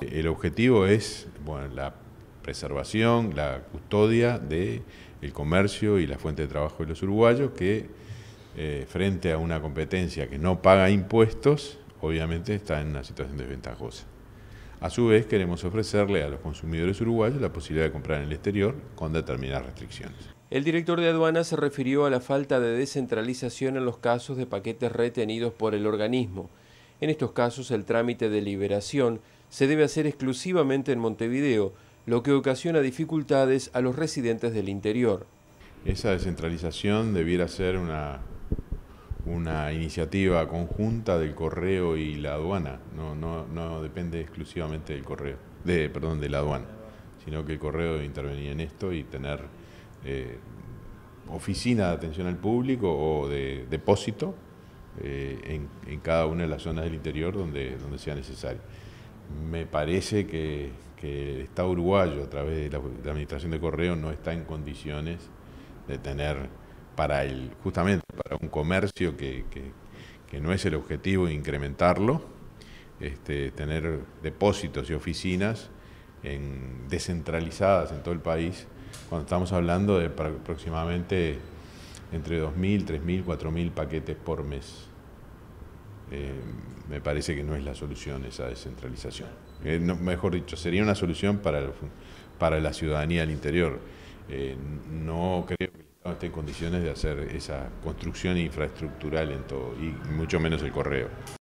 El objetivo es la preservación, la custodia del comercio y la fuente de trabajo de los uruguayos que eh, frente a una competencia que no paga impuestos, obviamente está en una situación desventajosa. A su vez, queremos ofrecerle a los consumidores uruguayos la posibilidad de comprar en el exterior con determinadas restricciones. El director de aduanas se refirió a la falta de descentralización en los casos de paquetes retenidos por el organismo. En estos casos, el trámite de liberación se debe hacer exclusivamente en Montevideo, lo que ocasiona dificultades a los residentes del interior. Esa descentralización debiera ser una, iniciativa conjunta del correo y la aduana, no, depende exclusivamente del correo, de, perdón, de la aduana, sino que el correo debe intervenir en esto y tener eh, oficina de atención al público o de depósito eh, en, en, cada una de las zonas del interior donde, donde sea necesario me parece que, el Estado uruguayo, a través de la, Administración de Correo, no está en condiciones de tener para el, justamente para un comercio que, no es el objetivo incrementarlo, este, tener depósitos y oficinas descentralizadas en todo el país, cuando estamos hablando de aproximadamente entre 2.000, 3.000, 4.000 paquetes por mes. Eh, me parece que no es la solución esa descentralización. Eh, mejor dicho, sería una solución para, para la ciudadanía al interior. Eh, no creo que el Estado esté en condiciones de hacer esa construcción infraestructural en todo, y mucho menos el correo.